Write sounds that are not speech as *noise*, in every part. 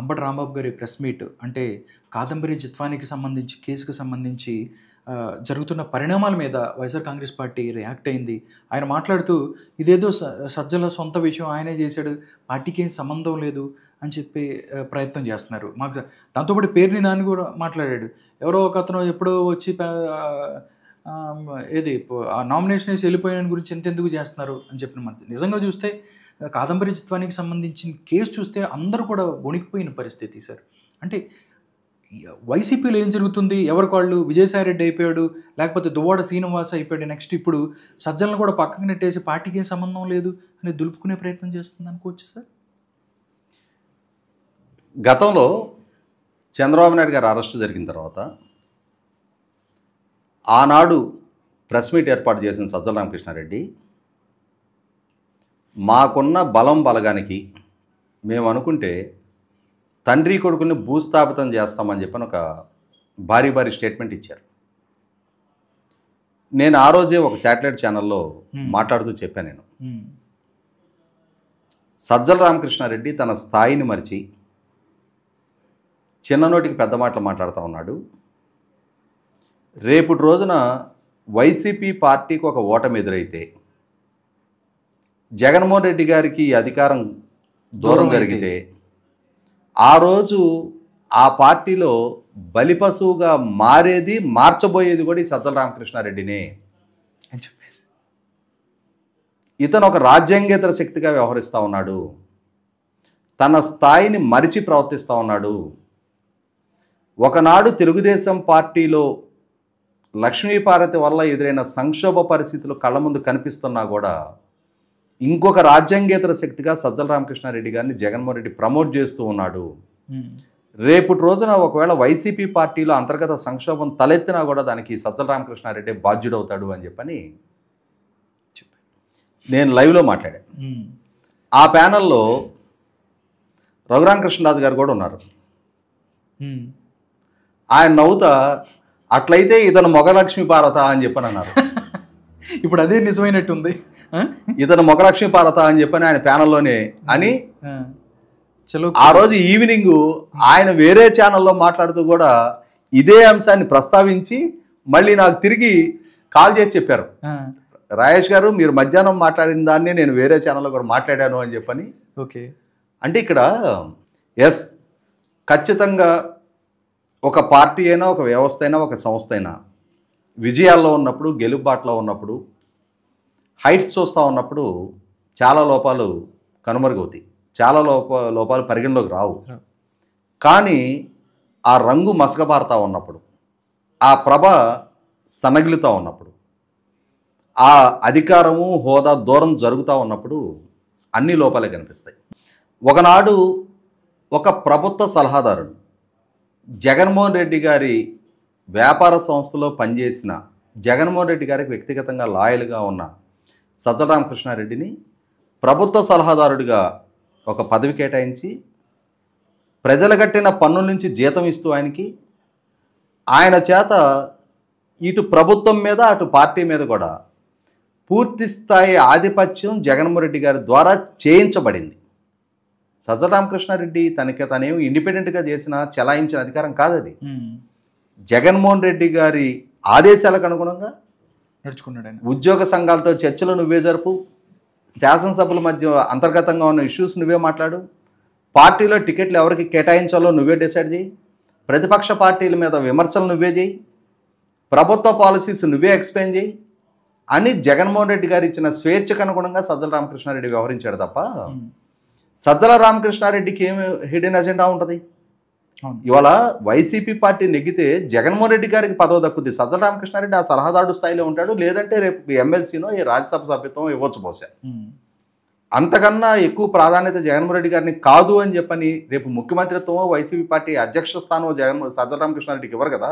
అంబటి రాంబాబు గారి press meet అంటే కాదంబరి జిత్వానికి సంబంధించి కేసుకు సంబంధించి జరుగుతున్న పరిణామాల మీద వైఎస్ఆర్ కాంగ్రెస్ పార్టీ రియాక్ట్ అయింది ఆయన మాట్లాడుతూ ఇదేదో సజ్జల సొంత విషయం ఆయనే చేశాడు పార్టీకి ఏం సంబంధం లేదు అని చెప్పి ప్రయత్నం చేస్తున్నారు మాకు దాంతోపాటు పేరుని నాని కూడా మాట్లాడాడు ఎవరో ఒక అతను ఎప్పుడో వచ్చి ఏది ఆ నామినేషన్ వేసి వెళ్ళిపోయిన గురించి ఎంతెందుకు చేస్తున్నారు అని చెప్పిన మనసు నిజంగా చూస్తే కాదంబరిత్వానికి సంబంధించిన కేసు చూస్తే అందరూ కూడా వణికిపోయిన పరిస్థితి సార్ అంటే వైసీపీలో ఏం జరుగుతుంది ఎవరికి వాళ్ళు విజయసాయిరెడ్డి అయిపోయాడు లేకపోతే దువ్వాడ శ్రీనివాస్ అయిపోయాడు నెక్స్ట్ ఇప్పుడు సజ్జలను కూడా పక్కకు నెట్టేసి పార్టీకి ఏం సంబంధం లేదు అని దులుపుకునే ప్రయత్నం చేస్తుంది అనుకోవచ్చు సార్ గతంలో చంద్రబాబు నాయుడు గారు అరెస్టు జరిగిన తర్వాత ఆనాడు ప్రెస్ మీట్ ఏర్పాటు చేసిన సజ్జల రామకృష్ణారెడ్డి మాకున్న బలం బలగానికి మేము అనుకుంటే తండ్రి కొడుకుని భూస్థాపితం చేస్తామని చెప్పని ఒక భారీ భారీ స్టేట్మెంట్ ఇచ్చారు నేను ఆ రోజే ఒక శాటిలైట్ ఛానల్లో మాట్లాడుతూ చెప్పాను నేను సజ్జల రామకృష్ణారెడ్డి తన స్థాయిని మరిచి చిన్ననోటికి పెద్ద మాటలు మాట్లాడుతూ ఉన్నాడు రేపటి రోజున వైసీపీ పార్టీకి ఒక ఓటమి ఎదురైతే జగన్మోహన్ రెడ్డి గారికి అధికారం దూరం జరిగితే ఆ రోజు ఆ పార్టీలో బలిపశువుగా మారేది మార్చబోయేది కూడా ఈ సజ్జల రామకృష్ణారెడ్డినే అని చెప్పారు ఇతను ఒక రాజ్యాంగేతర శక్తిగా వ్యవహరిస్తూ ఉన్నాడు తన స్థాయిని మరిచి ప్రవర్తిస్తూ ఉన్నాడు ఒకనాడు తెలుగుదేశం పార్టీలో లక్ష్మీపార్వతి వల్ల ఎదురైన సంక్షోభ పరిస్థితులు కళ్ళ ముందు కనిపిస్తున్నా కూడా ఇంకొక రాజ్యాంగేతర శక్తిగా సజ్జల రామకృష్ణారెడ్డి గారిని జగన్మోహన్ రెడ్డి ప్రమోట్ చేస్తూ ఉన్నాడు రేపటి రోజున ఒకవేళ వైసీపీ పార్టీలో అంతర్గత సంక్షోభం తలెత్తినా కూడా దానికి సజ్జల రామకృష్ణారెడ్డి బాధ్యుడవుతాడు అని చెప్పని నేను లైవ్లో మాట్లాడాను ఆ ప్యానల్లో కృష్ణరాజు గారు కూడా ఉన్నారు ఆయన నవ్వుతా అట్లయితే ఇతను మొగలక్ష్మి పార్వత అని చెప్పని అన్నారు *laughs* ఇప్పుడు అదే నిజమైనట్టుంది ఇతను మొగలక్ష్మి పార్వత అని చెప్పని ఆయన ప్యానల్లోనే అని ఆ రోజు ఈవినింగ్ ఆయన వేరే ఛానల్లో మాట్లాడుతూ కూడా ఇదే అంశాన్ని ప్రస్తావించి మళ్ళీ నాకు తిరిగి కాల్ చేసి చెప్పారు రాయేష్ గారు మీరు మధ్యాహ్నం మాట్లాడిన దాన్ని నేను వేరే ఛానల్లో కూడా మాట్లాడాను అని చెప్పని ఓకే అంటే ఇక్కడ ఎస్ ఖచ్చితంగా ఒక పార్టీ అయినా ఒక వ్యవస్థ అయినా ఒక సంస్థ అయినా విజయాల్లో ఉన్నప్పుడు గెలుబాట్లో ఉన్నప్పుడు హైట్స్ చూస్తూ ఉన్నప్పుడు చాలా లోపాలు కనుమరుగవుతాయి చాలా లోప లోపాలు పరిగణలోకి రావు కానీ ఆ రంగు మసకబారుతూ ఉన్నప్పుడు ఆ ప్రభ సనగిలుతూ ఉన్నప్పుడు ఆ అధికారము హోదా దూరం జరుగుతూ ఉన్నప్పుడు అన్ని లోపాలే కనిపిస్తాయి ఒకనాడు ఒక ప్రభుత్వ సలహాదారుడు జగన్మోహన్ రెడ్డి గారి వ్యాపార సంస్థలో పనిచేసిన జగన్మోహన్ రెడ్డి గారికి వ్యక్తిగతంగా లాయల్గా ఉన్న సజ్జరామకృష్ణారెడ్డిని ప్రభుత్వ సలహాదారుడిగా ఒక పదవి కేటాయించి ప్రజలు కట్టిన పన్నుల నుంచి జీతం ఇస్తూ ఆయనకి ఆయన చేత ఇటు ప్రభుత్వం మీద అటు పార్టీ మీద కూడా పూర్తి స్థాయి ఆధిపత్యం జగన్మోహన్ రెడ్డి గారి ద్వారా చేయించబడింది సజ్జరామకృష్ణారెడ్డి తనకి తనేమి ఇండిపెండెంట్గా చేసిన చలాయించిన అధికారం కాదది జగన్మోహన్ రెడ్డి గారి ఆదేశాలకు అనుగుణంగా నడుచుకున్నాడు ఉద్యోగ సంఘాలతో చర్చలు నువ్వే జరుపు శాసనసభల మధ్య అంతర్గతంగా ఉన్న ఇష్యూస్ నువ్వే మాట్లాడు పార్టీలో టికెట్లు ఎవరికి కేటాయించాలో నువ్వే డిసైడ్ చేయి ప్రతిపక్ష పార్టీల మీద విమర్శలు నువ్వే చేయి ప్రభుత్వ పాలసీస్ నువ్వే ఎక్స్ప్లెయిన్ చేయి అని జగన్మోహన్ రెడ్డి గారు ఇచ్చిన స్వేచ్ఛకు అనుగుణంగా సజ్జల రామకృష్ణారెడ్డి వ్యవహరించాడు తప్ప సజ్జల రామకృష్ణారెడ్డికి ఏమి హిడెన్ అజెండా ఉంటుంది ఇవాళ వైసీపీ పార్టీ నెగ్గితే జగన్మోహన్ రెడ్డి గారికి పదవి దక్కుద్ది సజ్జల రామకృష్ణారెడ్డి ఆ సలహాదారుడు స్థాయిలో ఉంటాడు లేదంటే రేపు ఎమ్మెల్సీనో ఈ రాజ్యసభ సభ్యత్వం ఇవ్వచ్చు బహుశా అంతకన్నా ఎక్కువ ప్రాధాన్యత జగన్మోహన్ రెడ్డి గారిని కాదు అని చెప్పని రేపు ముఖ్యమంత్రిత్వమో వైసీపీ పార్టీ అధ్యక్ష స్థానమో జగన్ సజ్జల రామకృష్ణారెడ్డికి ఇవ్వరు కదా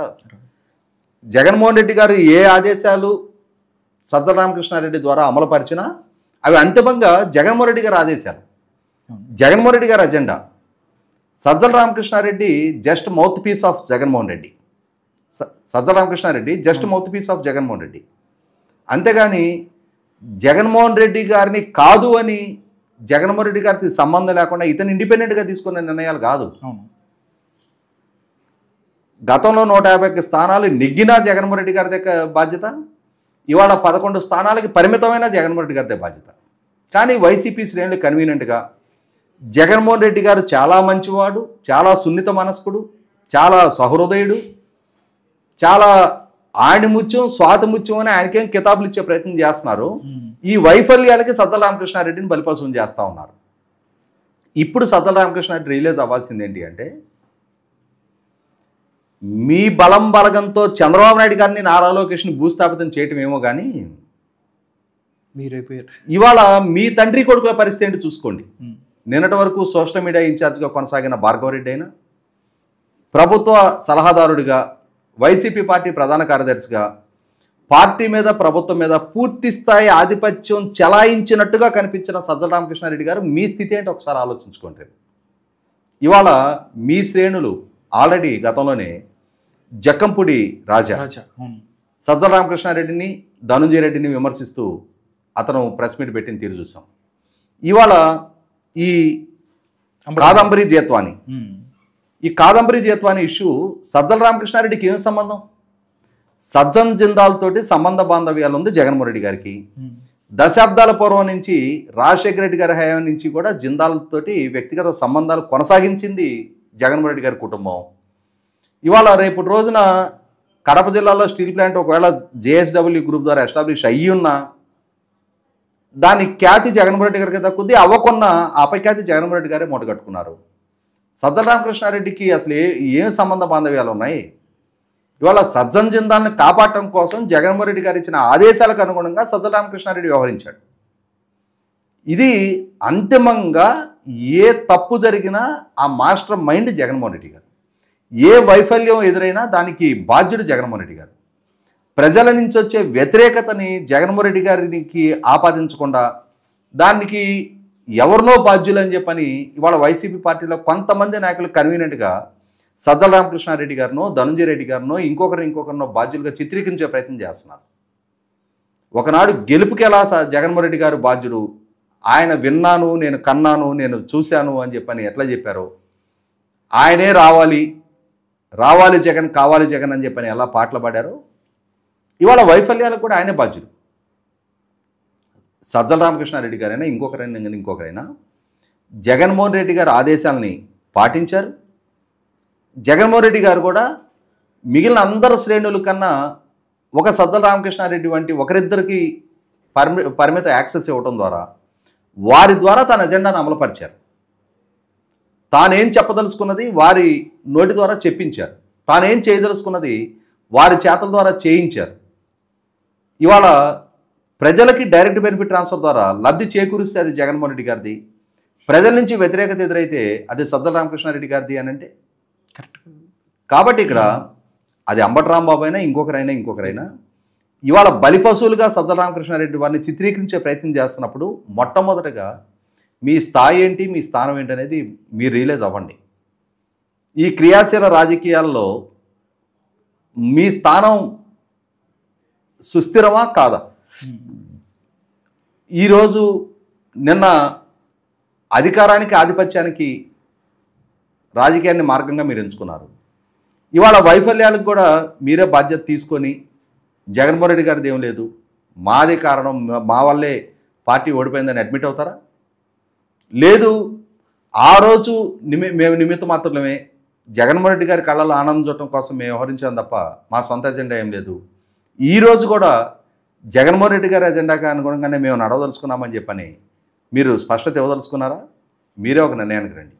జగన్మోహన్ రెడ్డి గారు ఏ ఆదేశాలు సజ్జల రామకృష్ణారెడ్డి ద్వారా అమలుపరిచినా అవి అంతిమంగా జగన్మోహన్ రెడ్డి గారి ఆదేశాలు జగన్మోహన్ రెడ్డి గారి agenda Sajjala Ramakrishna Reddy just mouthpiece of Jaganmohan Reddy స Sajjala Ramakrishna Reddy just mouthpiece of Jaganmohan Reddy అంతేగాని జగన్మోహన్ రెడ్డి గారిని కాదు అని జగన్మోహన్ రెడ్డి గారికి సంబంధం లేకుండా ఇతను ఇండిపెండెంట్గా తీసుకున్న నిర్ణయాలు కాదు గతంలో నూట యాభైకి స్థానాలు నెగ్గినా జగన్మోహన్ రెడ్డి గారి దగ్గర బాధ్యత ఇవాళ పదకొండు స్థానాలకి పరిమితమైన జగన్మోహన్ రెడ్డి గారిదే బాధ్యత కానీ వైసీపీ శ్రేణులు కన్వీనియంట్గా జగన్మోహన్ రెడ్డి గారు చాలా మంచివాడు చాలా సున్నిత మనస్కుడు చాలా సహృదయుడు చాలా ఆణిముత్యం స్వాతముత్యం అని ఆయనకేం కితాబులు ఇచ్చే ప్రయత్నం చేస్తున్నారు ఈ వైఫల్యాలకి సజ్జల రామకృష్ణారెడ్డిని బలిపశం చేస్తూ ఉన్నారు ఇప్పుడు సజ్జల రామకృష్ణారెడ్డి రియలైజ్ అవ్వాల్సింది ఏంటి అంటే మీ బలం బలగంతో చంద్రబాబు నాయుడు గారిని నారా లోకేష్ని భూస్థాపితం చేయటం ఏమో కానీ మీరైపోయారు ఇవాళ మీ తండ్రి కొడుకుల పరిస్థితి ఏంటి చూసుకోండి నిన్నటి వరకు సోషల్ మీడియా ఇన్ఛార్జ్గా కొనసాగిన భార్గవరెడ్డి అయినా ప్రభుత్వ సలహాదారుడిగా వైసీపీ పార్టీ ప్రధాన కార్యదర్శిగా పార్టీ మీద ప్రభుత్వం మీద పూర్తి స్థాయి ఆధిపత్యం చెలాయించినట్టుగా కనిపించిన సజ్జల రామకృష్ణారెడ్డి గారు మీ స్థితి ఏంటి ఒకసారి ఆలోచించుకోండి ఇవాళ మీ శ్రేణులు ఆల్రెడీ గతంలోనే జక్కంపూడి రాజా సజ్జల రామకృష్ణారెడ్డిని ధనుంజయ రెడ్డిని విమర్శిస్తూ అతను ప్రెస్ మీట్ పెట్టిన తీరు చూసాం ఇవాళ ఈ కాదంబరి జేత్వాని ఈ కాదంబరి జేత్వాని ఇష్యూ సజ్జల రామకృష్ణారెడ్డికి ఏం సంబంధం సజ్జన్ జిందాల్తోటి సంబంధ బాంధవ్యాలు ఉంది జగన్మోహన్ రెడ్డి గారికి దశాబ్దాల పూర్వం నుంచి రాజశేఖర రెడ్డి గారి హయాం నుంచి కూడా జిందాల్తోటి వ్యక్తిగత సంబంధాలు కొనసాగించింది జగన్మోహన్ రెడ్డి గారి కుటుంబం ఇవాళ రేపు రోజున కడప జిల్లాలో స్టీల్ ప్లాంట్ ఒకవేళ జేఎస్డబ్ల్యూ గ్రూప్ ద్వారా ఎస్టాబ్లిష్ అయ్యి ఉన్నా దాని ఖ్యాతి జగన్మోహన్ రెడ్డి గారికి దక్కుద్ది అవ్వకున్న అపఖ్యాతి జగన్మోహన్ రెడ్డి గారే మూటగట్టుకున్నారు సజ్జల రామకృష్ణారెడ్డికి అసలు ఏ ఏం సంబంధ బాంధవ్యాలు ఉన్నాయి ఇవాళ సజ్జన్ జిందాలను కాపాడటం కోసం జగన్మోహన్ రెడ్డి గారు ఇచ్చిన ఆదేశాలకు అనుగుణంగా సజ్జల రామకృష్ణారెడ్డి వ్యవహరించాడు ఇది అంతిమంగా ఏ తప్పు జరిగినా ఆ మాస్టర్ మైండ్ జగన్మోహన్ రెడ్డి గారు ఏ వైఫల్యం ఎదురైనా దానికి బాధ్యుడు జగన్మోహన్ రెడ్డి గారు ప్రజల నుంచి వచ్చే వ్యతిరేకతని జగన్మోహన్ రెడ్డి గారికి ఆపాదించకుండా దానికి ఎవరినో బాధ్యులు అని చెప్పని ఇవాళ వైసీపీ పార్టీలో కొంతమంది నాయకులు కన్వీనెంట్గా సజ్జల రామకృష్ణారెడ్డి గారినో ధనుంజయ రెడ్డి గారినో ఇంకొకరిని ఇంకొకరినో బాధ్యులుగా చిత్రీకరించే ప్రయత్నం చేస్తున్నారు ఒకనాడు గెలుపుకెలా స జగన్మోహన్ రెడ్డి గారు బాధ్యుడు ఆయన విన్నాను నేను కన్నాను నేను చూశాను అని చెప్పని ఎట్లా చెప్పారో ఆయనే రావాలి రావాలి జగన్ కావాలి జగన్ అని చెప్పని ఎలా పాటలు పాడారో ఇవాళ వైఫల్యాలకు కూడా ఆయనే బాధ్యులు సజ్జల రామకృష్ణారెడ్డి గారైనా ఇంకొకరైనా ఇంకొకరైనా జగన్మోహన్ రెడ్డి గారు ఆదేశాలని పాటించారు జగన్మోహన్ రెడ్డి గారు కూడా మిగిలిన అందరు శ్రేణుల కన్నా ఒక సజ్జల రామకృష్ణారెడ్డి వంటి ఒకరిద్దరికి పరిమి పరిమిత యాక్సెస్ ఇవ్వడం ద్వారా వారి ద్వారా తన ఎజెండాను అమలుపరిచారు తానేం చెప్పదలుచుకున్నది వారి నోటి ద్వారా చెప్పించారు తానేం చేయదలుచుకున్నది వారి చేతల ద్వారా చేయించారు ఇవాళ ప్రజలకి డైరెక్ట్ బెనిఫిట్ ట్రాన్స్ఫర్ ద్వారా లబ్ధి చేకూరిస్తే అది జగన్మోహన్ రెడ్డి గారిది ప్రజల నుంచి వ్యతిరేకత ఎదురైతే అది సజ్జల రామకృష్ణారెడ్డి గారిది అని అంటే కరెక్ట్ కాబట్టి ఇక్కడ అది అంబటి రాంబాబు అయినా ఇంకొకరైనా ఇంకొకరైనా ఇవాళ బలిపశువులుగా సజ్జల రామకృష్ణారెడ్డి వారిని చిత్రీకరించే ప్రయత్నం చేస్తున్నప్పుడు మొట్టమొదటగా మీ స్థాయి ఏంటి మీ స్థానం ఏంటి అనేది మీరు రియలైజ్ అవ్వండి ఈ క్రియాశీల రాజకీయాల్లో మీ స్థానం సుస్థిరమా కాదా ఈరోజు నిన్న అధికారానికి ఆధిపత్యానికి రాజకీయాన్ని మార్గంగా మీరు ఎంచుకున్నారు ఇవాళ వైఫల్యాలకు కూడా మీరే బాధ్యత తీసుకొని జగన్మోహన్ రెడ్డి గారిది ఏం లేదు మాది కారణం మా వల్లే పార్టీ ఓడిపోయిందని అడ్మిట్ అవుతారా లేదు ఆ రోజు నిమి మేము నిమిత్తం మాత్రమే జగన్మోహన్ రెడ్డి గారి కళ్ళలో ఆనందం చూడటం కోసం మేము వ్యవహరించాం తప్ప మా సొంత ఏం లేదు ఈరోజు కూడా జగన్మోహన్ రెడ్డి గారి ఎజెండాకి అనుగుణంగానే మేము నడవదలుచుకున్నామని చెప్పని మీరు స్పష్టత ఇవ్వదలుచుకున్నారా మీరే ఒక నిర్ణయానికి రండి